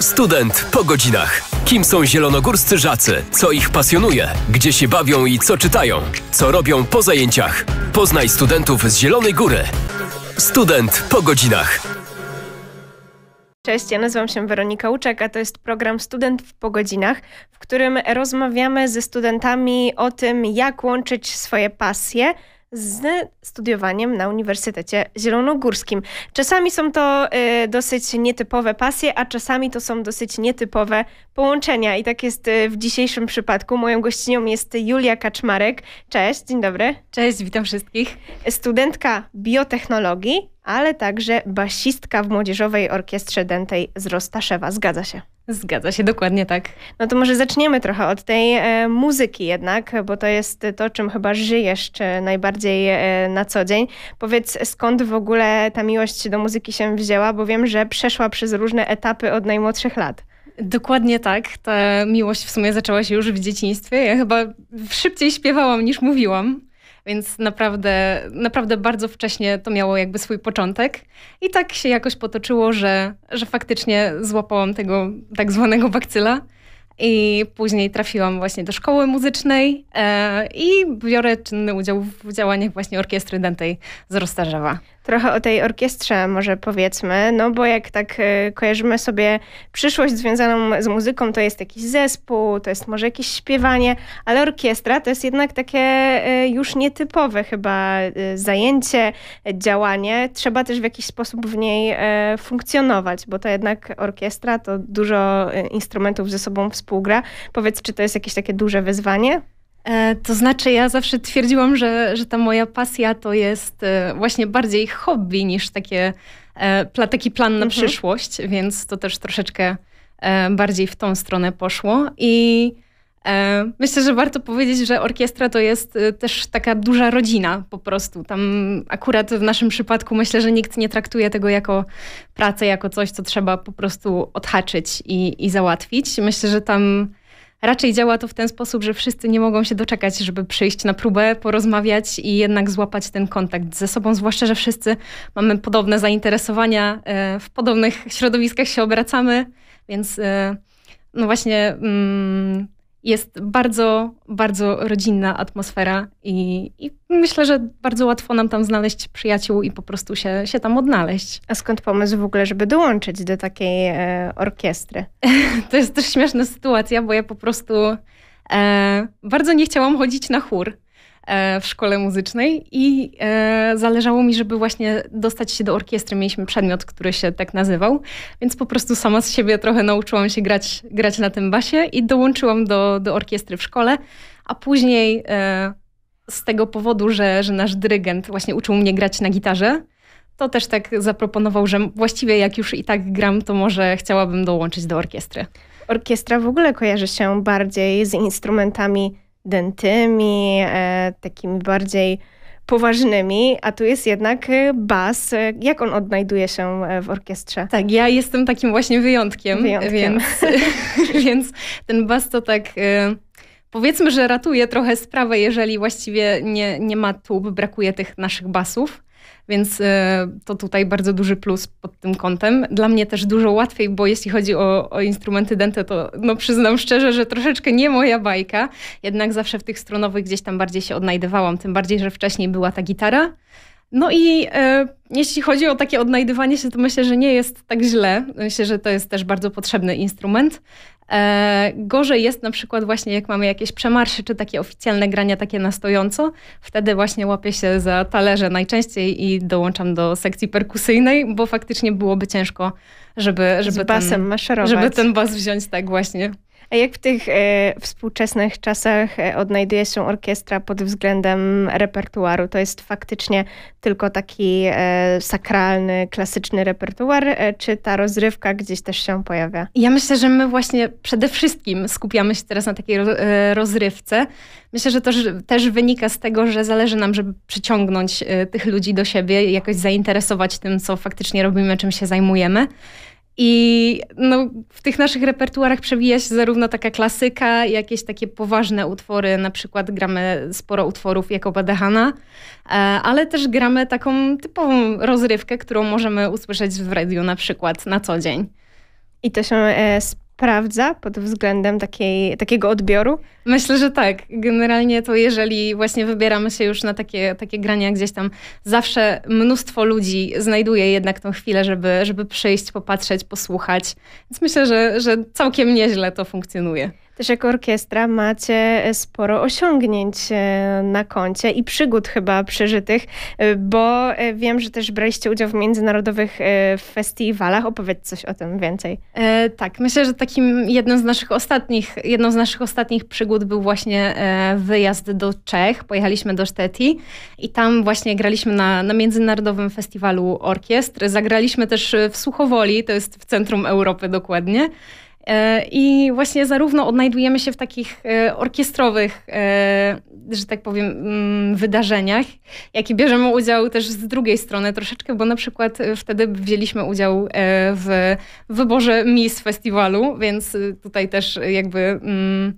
Student po godzinach. Kim są zielonogórscy żacy? Co ich pasjonuje? Gdzie się bawią i co czytają? Co robią po zajęciach? Poznaj studentów z Zielonej Góry. Student po godzinach. Cześć, ja nazywam się Weronika Łuczek, a to jest program Student po godzinach, w którym rozmawiamy ze studentami o tym, jak łączyć swoje pasje – z studiowaniem na Uniwersytecie Zielonogórskim. Czasami są to y, dosyć nietypowe pasje, a czasami to są dosyć nietypowe połączenia. I tak jest y, w dzisiejszym przypadku. Moją gościnią jest Julia Kaczmarek. Cześć, dzień dobry. Cześć, witam wszystkich. Studentka biotechnologii, ale także basistka w Młodzieżowej Orkiestrze Dętej z Rostaszewa. Zgadza się. Zgadza się, dokładnie tak. No to może zaczniemy trochę od tej e, muzyki jednak, bo to jest to, czym chyba żyjesz najbardziej e, na co dzień. Powiedz, skąd w ogóle ta miłość do muzyki się wzięła, bo wiem, że przeszła przez różne etapy od najmłodszych lat. Dokładnie tak. Ta miłość w sumie zaczęła się już w dzieciństwie. Ja chyba szybciej śpiewałam niż mówiłam. Więc naprawdę, naprawdę bardzo wcześnie to miało jakby swój początek. I tak się jakoś potoczyło, że, że faktycznie złapałam tego tak zwanego bakcyla. I później trafiłam właśnie do szkoły muzycznej e, i biorę czynny udział w działaniach właśnie orkiestry dentej z Rostarzewa trochę o tej orkiestrze może powiedzmy, no bo jak tak y, kojarzymy sobie przyszłość związaną z muzyką, to jest jakiś zespół, to jest może jakieś śpiewanie, ale orkiestra to jest jednak takie y, już nietypowe chyba y, zajęcie, działanie. Trzeba też w jakiś sposób w niej funkcjonować, bo to jednak orkiestra to dużo instrumentów ze sobą współgra. Powiedz, czy to jest jakieś takie duże wyzwanie? E, to znaczy, ja zawsze twierdziłam, że, że ta moja pasja to jest e, właśnie bardziej hobby niż takie, e, taki plan na mhm. przyszłość, więc to też troszeczkę bardziej w tą stronę poszło. I myślę, że warto powiedzieć, że orkiestra to jest też taka duża rodzina po prostu. Tam akurat w naszym przypadku myślę, że nikt nie traktuje tego jako pracę, jako coś, co trzeba po prostu odhaczyć i, i załatwić. Myślę, że tam Raczej działa to w ten sposób, że wszyscy nie mogą się doczekać, żeby przyjść na próbę, porozmawiać i jednak złapać ten kontakt ze sobą, zwłaszcza, że wszyscy mamy podobne zainteresowania, e, w podobnych środowiskach się obracamy, więc e, no właśnie mm, jest bardzo, bardzo rodzinna atmosfera i, i, myślę, że bardzo łatwo nam tam znaleźć przyjaciół i po prostu się, się tam odnaleźć. A skąd pomysł w ogóle, żeby dołączyć do takiej e, orkiestry? to jest też śmieszna sytuacja, bo ja po prostu e, bardzo nie chciałam chodzić na chór. E, w szkole muzycznej i e, zależało mi, żeby właśnie dostać się do orkiestry. Mieliśmy przedmiot, który się tak nazywał, więc po prostu sama z siebie trochę nauczyłam się grać, grać na tym basie i dołączyłam do, do orkiestry w szkole, a później e, z tego powodu, że, że nasz dyrygent właśnie uczył mnie grać na gitarze, to też tak zaproponował, że właściwie jak już i tak gram, to może chciałabym dołączyć do orkiestry. Orkiestra w ogóle kojarzy się bardziej z instrumentami dentymi, e, takimi bardziej poważnymi, a tu jest jednak e, bas. Jak on odnajduje się e, w orkiestrze? Tak, ja jestem takim właśnie wyjątkiem, wyjątkiem. Więc, więc ten bas to tak powiedzmy, że ratuje trochę sprawę, jeżeli właściwie nie, nie ma tub, brakuje tych naszych basów. Więc y, to tutaj bardzo duży plus pod tym kątem. Dla mnie też dużo łatwiej, bo jeśli chodzi o, o instrumenty dente, to no przyznam szczerze, że troszeczkę nie moja bajka. Jednak zawsze w tych stronowych gdzieś tam bardziej się odnajdywałam, tym bardziej, że wcześniej była ta gitara. No i e, jeśli chodzi o takie odnajdywanie się, to myślę, że nie jest tak źle. Myślę, że to jest też bardzo potrzebny instrument. E, gorzej jest na przykład właśnie jak mamy jakieś przemarsze czy takie oficjalne grania takie na stojąco, wtedy właśnie łapię się za talerze najczęściej i dołączam do sekcji perkusyjnej, bo faktycznie byłoby ciężko, żeby, żeby, Z basem ten, maszerować. żeby ten bas wziąć tak właśnie. A jak w tych e, współczesnych czasach e, odnajduje się orkiestra pod względem repertuaru? To jest faktycznie tylko taki e, sakralny, klasyczny repertuar, e, czy ta rozrywka gdzieś też się pojawia? Ja myślę, że my właśnie przede wszystkim skupiamy się teraz na takiej ro, e, rozrywce. Myślę, że to też wynika z tego, że zależy nam, żeby przyciągnąć e, tych ludzi do siebie, jakoś zainteresować tym, co faktycznie robimy, czym się zajmujemy. I no, w tych naszych repertuarach przewija się zarówno taka klasyka, jakieś takie poważne utwory, na przykład gramy sporo utworów jako Dehana, e, ale też gramy taką typową rozrywkę, którą możemy usłyszeć w radiu na przykład na co dzień. I to są e, sprawdza pod względem takiej, takiego odbioru? Myślę, że tak. Generalnie to jeżeli właśnie wybieramy się już na takie, takie grania gdzieś tam, zawsze mnóstwo ludzi znajduje jednak tą chwilę, żeby, żeby przyjść, popatrzeć, posłuchać. Więc myślę, że, że całkiem nieźle to funkcjonuje. Też jako orkiestra macie e, sporo osiągnięć e, na koncie i przygód chyba przeżytych, e, bo wiem, że też braliście udział w międzynarodowych festiwalach. Opowiedz coś o tym więcej. E, tak, myślę, że takim jednym z naszych ostatnich, jedną z naszych ostatnich przygód był właśnie wyjazd do Czech. Pojechaliśmy do Szteti i tam właśnie graliśmy na, na międzynarodowym festiwalu orkiestr. Zagraliśmy też w Suchowoli, to jest w centrum Europy dokładnie. E, I właśnie zarówno odnajdujemy się w takich e, orkiestrowych, e, że tak powiem, mm, wydarzeniach, jak i bierzemy udział też z drugiej strony troszeczkę, bo na przykład wtedy wzięliśmy udział w wyborze Miss Festiwalu, więc tutaj też jakby mm,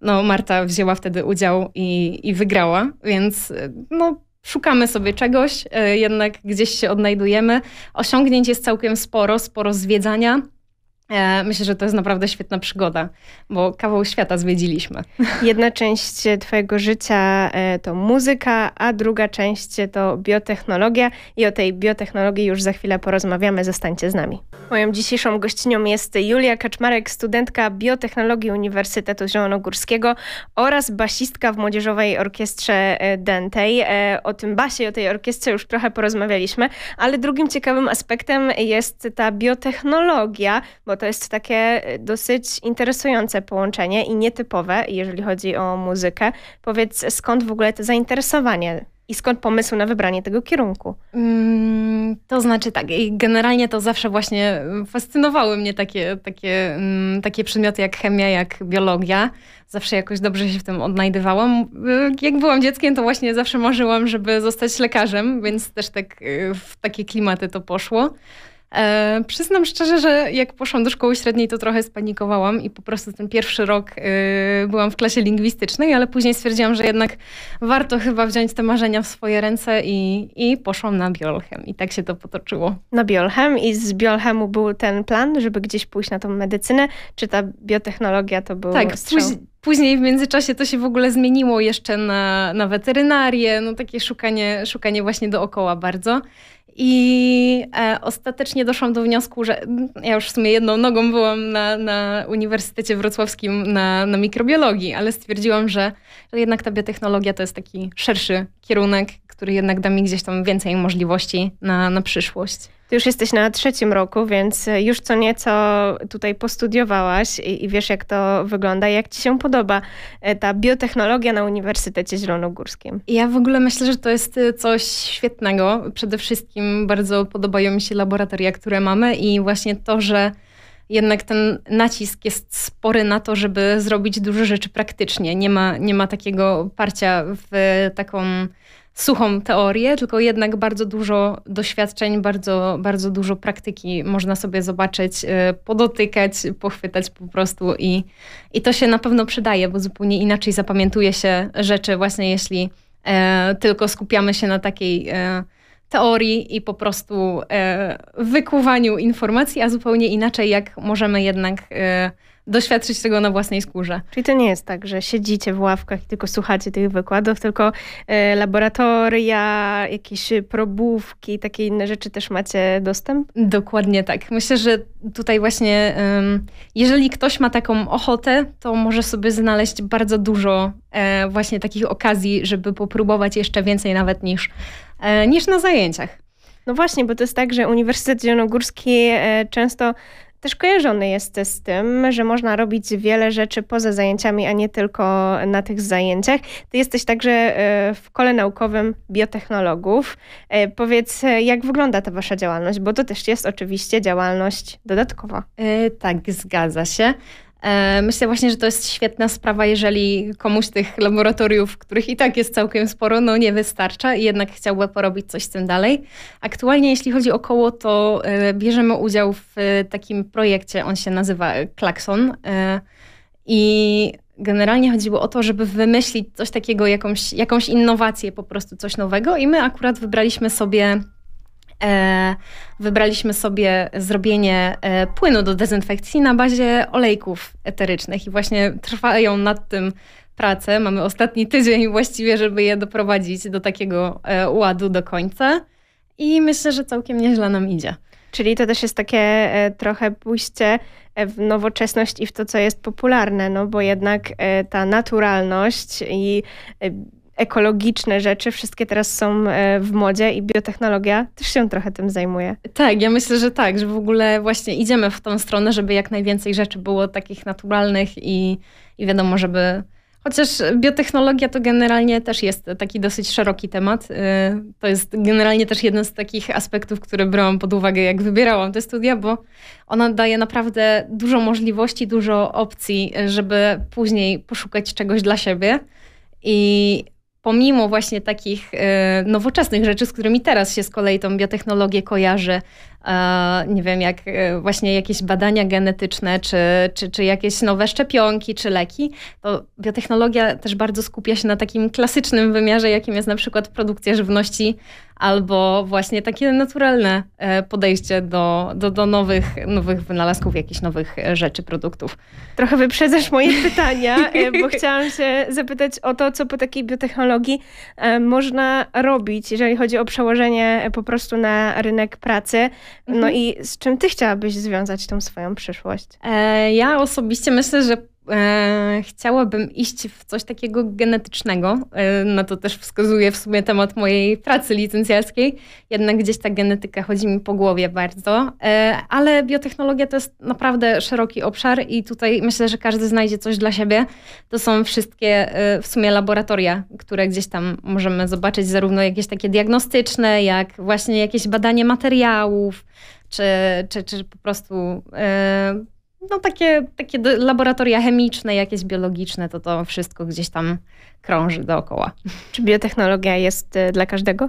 no, Marta wzięła wtedy udział i, i wygrała, więc no, szukamy sobie czegoś, jednak gdzieś się odnajdujemy. Osiągnięć jest całkiem sporo, sporo zwiedzania E, myślę, że to jest naprawdę świetna przygoda, bo kawał świata zwiedziliśmy. Jedna część Twojego życia e, to muzyka, a druga część to biotechnologia. I o tej biotechnologii już za chwilę porozmawiamy. Zostańcie z nami. Moją dzisiejszą gościnią jest Julia Kaczmarek, studentka biotechnologii Uniwersytetu Zielonogórskiego oraz basistka w Młodzieżowej Orkiestrze e, Dentej. O tym basie i o tej orkiestrze już trochę porozmawialiśmy, ale drugim ciekawym aspektem jest ta biotechnologia, bo to jest takie y, dosyć interesujące połączenie i nietypowe, jeżeli chodzi o muzykę. Powiedz, skąd w ogóle to zainteresowanie i skąd pomysł na wybranie tego kierunku? Mm, to znaczy tak, generalnie to zawsze właśnie mm, fascynowały mnie takie, takie, mm, takie przedmioty jak chemia, jak biologia. Zawsze jakoś dobrze się w tym odnajdywałam. Y, jak byłam dzieckiem, to właśnie zawsze marzyłam, żeby zostać lekarzem, więc też tak y, w takie klimaty to poszło. E, przyznam szczerze, że jak poszłam do szkoły średniej, to trochę spanikowałam i po prostu ten pierwszy rok e, byłam w klasie lingwistycznej, ale później stwierdziłam, że jednak warto chyba wziąć te marzenia w swoje ręce i, i poszłam na biolchem. I tak się to potoczyło. Na biolchem i z biolchemu był ten plan, żeby gdzieś pójść na tą medycynę, czy ta biotechnologia to był tak, Później, Później w międzyczasie to się w ogóle zmieniło jeszcze na, na, weterynarię, no takie szukanie, szukanie właśnie dookoła bardzo. I e, ostatecznie doszłam do wniosku, że ja już w sumie jedną nogą byłam na, na Uniwersytecie Wrocławskim na, na mikrobiologii, ale stwierdziłam, że, że jednak ta biotechnologia to jest taki szerszy kierunek, który jednak da mi gdzieś tam więcej możliwości na, na przyszłość. Ty już jesteś na trzecim roku, więc e, już co nieco tutaj postudiowałaś i, i wiesz, jak to wygląda. Jak ci się podoba e, ta biotechnologia na Uniwersytecie Zielonogórskim? Ja w ogóle myślę, że to jest e, coś świetnego. Przede wszystkim bardzo podobają mi się laboratoria, które mamy i właśnie to, że jednak ten nacisk jest spory na to, żeby zrobić dużo rzeczy praktycznie. Nie ma, nie ma takiego parcia w taką suchą teorię, tylko jednak bardzo dużo doświadczeń, bardzo, bardzo dużo praktyki można sobie zobaczyć, e, podotykać, pochwytać po prostu i, i to się na pewno przydaje, bo zupełnie inaczej zapamiętuje się rzeczy właśnie jeśli e, tylko skupiamy się na takiej e, teorii i po prostu e, wykuwaniu informacji, a zupełnie inaczej jak możemy jednak e, doświadczyć tego na własnej skórze. Czyli to nie jest tak, że siedzicie w ławkach i tylko słuchacie tych wykładów, tylko e, laboratoria, jakieś probówki, takie inne rzeczy też macie dostęp? Dokładnie tak. Myślę, że tutaj właśnie, jeżeli ktoś ma taką ochotę, to może sobie znaleźć bardzo dużo e, właśnie takich okazji, żeby popróbować jeszcze więcej nawet niż, e, niż na zajęciach. No właśnie, bo to jest tak, że Uniwersytet Zielonogórski często też kojarzony jest z tym, że można robić wiele rzeczy poza zajęciami, a nie tylko na tych zajęciach. Ty jesteś także e, w kole naukowym biotechnologów. E, powiedz, e, jak wygląda ta wasza działalność, bo to też jest oczywiście działalność dodatkowa. Yy, tak, zgadza się. E, myślę właśnie, że to jest świetna sprawa, jeżeli komuś tych laboratoriów, których i tak jest całkiem sporo, no nie wystarcza i jednak chciałby porobić coś z tym dalej. Aktualnie, jeśli chodzi o koło, to e, bierzemy udział w e, takim projekcie, on się nazywa Klakson i generalnie chodziło o to, żeby wymyślić coś takiego, jakąś, jakąś innowację, po prostu coś nowego i my akurat wybraliśmy sobie E, wybraliśmy sobie zrobienie e, płynu do dezynfekcji na bazie olejków eterycznych i właśnie trwają nad tym prace. Mamy ostatni tydzień właściwie, żeby je doprowadzić do takiego e, ładu do końca i myślę, że całkiem nieźle nam idzie. Czyli to też jest takie trochę pójście w nowoczesność i w to, co jest popularne, no bo jednak ta naturalność i ekologiczne rzeczy, wszystkie teraz są e, w modzie i biotechnologia też się trochę tym zajmuje. Tak, ja myślę, że tak, że w ogóle właśnie idziemy w tą stronę, żeby jak najwięcej rzeczy było takich naturalnych i, i wiadomo, żeby Chociaż biotechnologia to generalnie też jest taki dosyć szeroki temat. E, to jest generalnie też jeden z takich aspektów, które brałam pod uwagę, jak wybierałam te studia, bo ona daje naprawdę dużo możliwości, dużo opcji, e, żeby później poszukać czegoś dla siebie. I pomimo właśnie takich e, nowoczesnych rzeczy, z którymi teraz się z kolei tą biotechnologię kojarzy, E, nie wiem, jak e, właśnie jakieś badania genetyczne, czy, czy, czy jakieś nowe szczepionki, czy leki, to biotechnologia też bardzo skupia się na takim klasycznym wymiarze, jakim jest na przykład produkcja żywności albo właśnie takie naturalne e, podejście do, do, do nowych, nowych wynalazków, jakichś nowych rzeczy, produktów. Trochę wyprzedzasz moje pytania, bo chciałam się zapytać o to, co po takiej biotechnologii można robić, jeżeli chodzi o przełożenie po prostu na rynek pracy. No mhm. i z czym ty chciałabyś związać tą swoją przyszłość? E, ja osobiście myślę, że E, chciałabym iść w coś takiego genetycznego. E, na no to też wskazuje w sumie temat mojej pracy licencjackiej. Jednak gdzieś ta genetyka chodzi mi po głowie bardzo. E, ale biotechnologia to jest naprawdę szeroki obszar i tutaj myślę, że każdy znajdzie coś dla siebie. To są wszystkie w sumie laboratoria, które gdzieś tam możemy zobaczyć, zarówno jakieś takie diagnostyczne, jak właśnie jakieś badanie materiałów czy, czy, czy po prostu no takie, takie laboratoria chemiczne, jakieś biologiczne, to to wszystko gdzieś tam krąży dookoła. Czy biotechnologia jest y, dla każdego?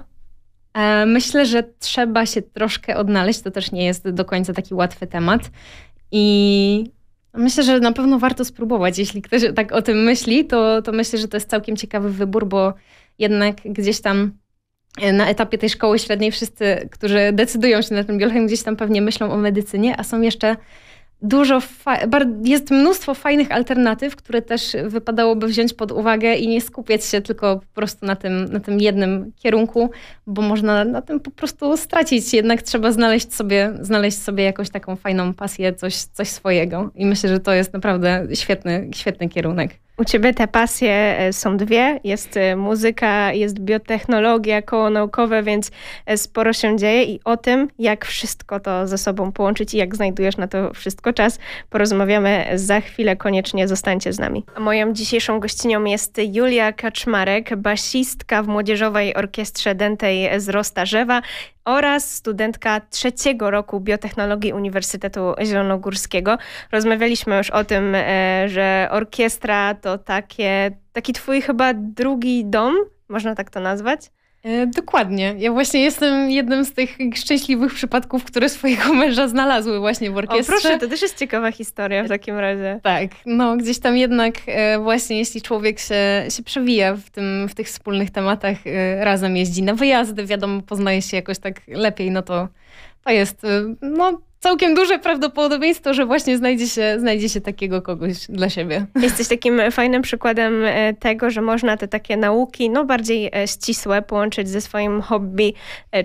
E, myślę, że trzeba się troszkę odnaleźć. To też nie jest do końca taki łatwy temat. I myślę, że na pewno warto spróbować. Jeśli ktoś tak o tym myśli, to, to myślę, że to jest całkiem ciekawy wybór, bo jednak gdzieś tam e, na etapie tej szkoły średniej wszyscy, którzy decydują się na ten biolchem, gdzieś tam pewnie myślą o medycynie, a są jeszcze dużo, jest mnóstwo fajnych alternatyw, które też wypadałoby wziąć pod uwagę i nie skupiać się tylko po prostu na tym, na tym jednym kierunku, bo można na tym po prostu stracić. Jednak trzeba znaleźć sobie, znaleźć sobie jakąś taką fajną pasję, coś, coś swojego. I myślę, że to jest naprawdę świetny, świetny kierunek. U ciebie te pasje e, są dwie. Jest e, muzyka, jest biotechnologia, koło naukowe, więc e, sporo się dzieje i o tym, jak wszystko to ze sobą połączyć i jak znajdujesz na to wszystko czas, porozmawiamy za chwilę. Koniecznie zostańcie z nami. Moją dzisiejszą gościnią jest Julia Kaczmarek, basistka w Młodzieżowej Orkiestrze Dętej z Rostarzewa, oraz studentka trzeciego roku biotechnologii Uniwersytetu Zielonogórskiego. Rozmawialiśmy już o tym, e, że orkiestra to takie, taki twój chyba drugi dom, można tak to nazwać? E, dokładnie. Ja właśnie jestem jednym z tych szczęśliwych przypadków, które swojego męża znalazły właśnie w orkiestrze. O proszę, to też jest ciekawa historia w takim razie. Tak, no gdzieś tam jednak e, właśnie jeśli człowiek się, się przewija w, tym, w tych wspólnych tematach, e, razem jeździ na wyjazdy, wiadomo, poznaje się jakoś tak lepiej, no to to jest y, no, całkiem duże prawdopodobieństwo, że właśnie znajdzie się, znajdzie się takiego kogoś dla siebie. Jesteś takim e, fajnym przykładem e, tego, że można te takie nauki, no bardziej e, ścisłe, połączyć ze swoim hobby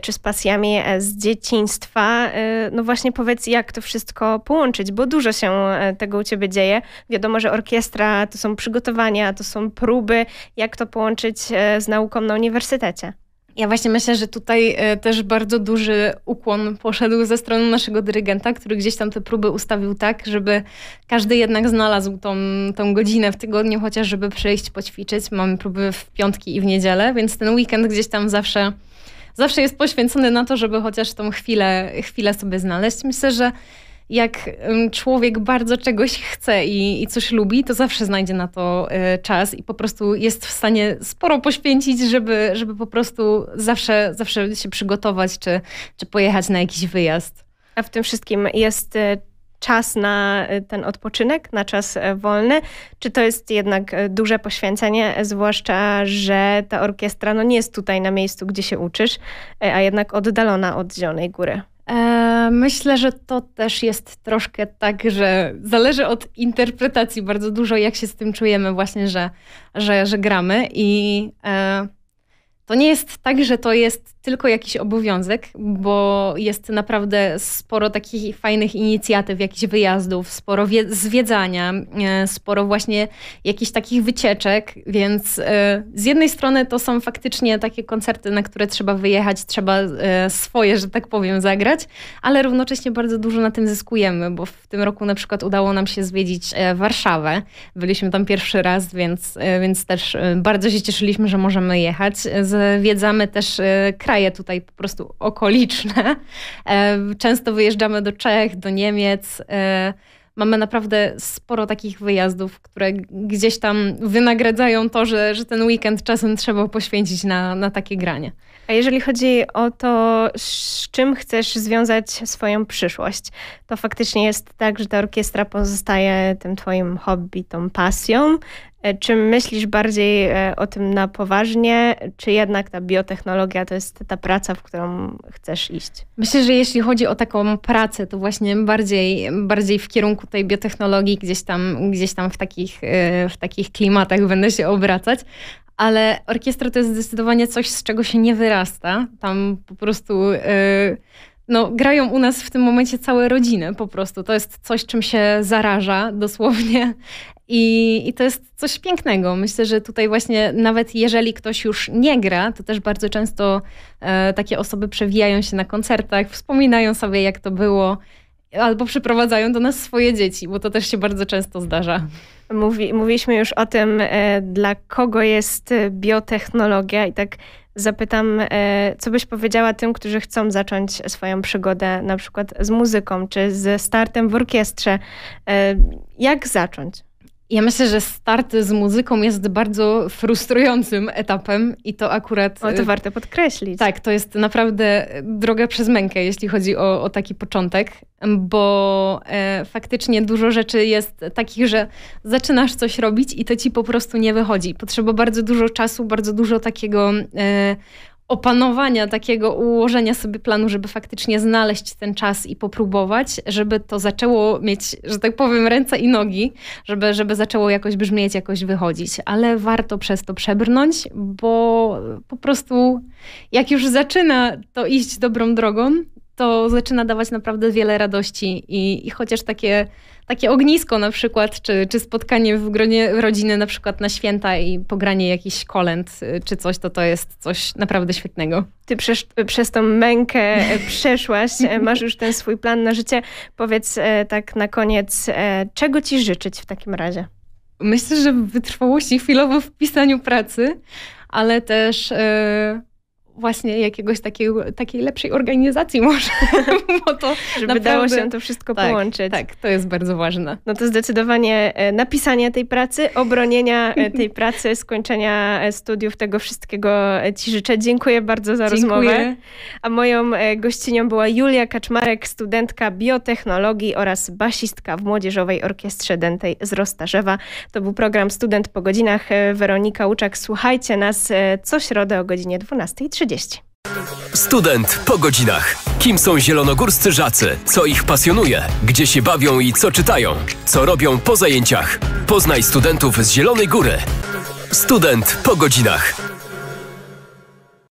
czy z pasjami z dzieciństwa. No właśnie powiedz, jak to wszystko połączyć, bo dużo się tego u ciebie dzieje. Wiadomo, że orkiestra to są przygotowania, to są próby. Jak to połączyć z nauką na uniwersytecie? Ja właśnie myślę, że tutaj e, też bardzo duży ukłon poszedł ze strony naszego dyrygenta, który gdzieś tam te próby ustawił tak, żeby każdy jednak znalazł tą, tą godzinę w tygodniu, chociaż żeby przyjść, poćwiczyć. Mamy próby w piątki i w niedzielę, więc ten weekend gdzieś tam zawsze, zawsze jest poświęcony na to, żeby chociaż tą chwilę, chwilę sobie znaleźć. Myślę, że jak człowiek bardzo czegoś chce i, i coś lubi, to zawsze znajdzie na to e, czas i po prostu jest w stanie sporo poświęcić, żeby, żeby po prostu zawsze, zawsze się przygotować czy, czy pojechać na jakiś wyjazd. A w tym wszystkim jest e, czas na e, ten odpoczynek, na czas wolny? Czy to jest jednak duże poświęcenie, zwłaszcza, że ta orkiestra no, nie jest tutaj na miejscu, gdzie się uczysz, a jednak oddalona od Zielonej Góry? Myślę, że to też jest troszkę tak, że zależy od interpretacji bardzo dużo, jak się z tym czujemy właśnie, że, że, że gramy i e, to nie jest tak, że to jest tylko jakiś obowiązek, bo jest naprawdę sporo takich fajnych inicjatyw, jakichś wyjazdów, sporo zwiedzania, e, sporo właśnie jakichś takich wycieczek, więc e, z jednej strony to są faktycznie takie koncerty, na które trzeba wyjechać, trzeba e, swoje, że tak powiem, zagrać, ale równocześnie bardzo dużo na tym zyskujemy, bo w tym roku na przykład udało nam się zwiedzić Warszawę. Byliśmy tam pierwszy raz, więc, więc też bardzo się cieszyliśmy, że możemy jechać. Zwiedzamy też kraj kraje tutaj po prostu okoliczne. E, często wyjeżdżamy do Czech, do Niemiec. E, mamy naprawdę sporo takich wyjazdów, które gdzieś tam wynagradzają to, że, że ten weekend czasem trzeba poświęcić na, na takie granie. A jeżeli chodzi o to, z czym chcesz związać swoją przyszłość, to faktycznie jest tak, że ta orkiestra pozostaje tym twoim hobby, tą pasją. E, czy myślisz bardziej e, o tym na poważnie, czy jednak ta biotechnologia to jest ta praca, w którą chcesz iść? Myślę, że jeśli chodzi o taką pracę, to właśnie bardziej, bardziej w kierunku tej biotechnologii, gdzieś tam, gdzieś tam w, takich, e, w takich klimatach będę się obracać ale orkiestra to jest zdecydowanie coś, z czego się nie wyrasta. Tam po prostu yy, no, grają u nas w tym momencie całe rodziny po prostu. To jest coś, czym się zaraża dosłownie. I, I to jest coś pięknego. Myślę, że tutaj właśnie nawet jeżeli ktoś już nie gra, to też bardzo często e, takie osoby przewijają się na koncertach, wspominają sobie, jak to było albo przyprowadzają do nas swoje dzieci, bo to też się bardzo często zdarza. Mówi, mówiliśmy już o tym, e, dla kogo jest e, biotechnologia i tak zapytam, e, co byś powiedziała tym, którzy chcą zacząć swoją przygodę na przykład z muzyką czy z startem w orkiestrze. Jak zacząć? Ja myślę, że start z muzyką jest bardzo frustrującym etapem i to akurat. Ale to y, warto podkreślić. Tak, to jest naprawdę droga przez mękę, jeśli chodzi o, o taki początek, bo e, faktycznie dużo rzeczy jest takich, że zaczynasz coś robić i to ci po prostu nie wychodzi. Potrzeba bardzo dużo czasu, bardzo dużo takiego e, opanowania takiego ułożenia sobie planu, żeby faktycznie znaleźć ten czas i popróbować, żeby to zaczęło mieć, że tak powiem, ręce i nogi, żeby, żeby zaczęło jakoś brzmieć, jakoś wychodzić. Ale warto przez to przebrnąć, bo po prostu jak już zaczyna to iść dobrą drogą, to zaczyna dawać naprawdę wiele radości i, i chociaż takie, takie ognisko na przykład, czy, czy spotkanie w gronie rodziny na przykład na święta i pogranie jakichś kolęd y, czy coś, to to jest coś naprawdę świetnego. Ty przez, przez tą mękę e, przeszłaś, e, masz już ten swój plan na życie. Powiedz e, tak na koniec, czego ci życzyć w takim razie? Myślę, że wytrwałości chwilowo w pisaniu pracy, ale też... Yy właśnie jakiegoś takiego, takiej lepszej organizacji może, bo to Żeby naprawdę... dało się to wszystko tak, połączyć. Tak, to jest bardzo ważne. No to zdecydowanie e, napisanie tej pracy, obronienia e, tej pracy, skończenia e, studiów, tego wszystkiego Ci życzę. Dziękuję bardzo za Dziękuję. rozmowę. A moją gościnią była Julia Kaczmarek, studentka biotechnologii oraz basistka w Młodzieżowej Orkiestrze Dętej z Rostarzewa. To był program Student po godzinach. Weronika Łuczak, słuchajcie nas co środę o godzinie 12.30. Student po godzinach. Kim są zielonogórscy żacy? Co ich pasjonuje? Gdzie się bawią i co czytają? Co robią po zajęciach? Poznaj studentów z Zielonej Góry. Student po godzinach.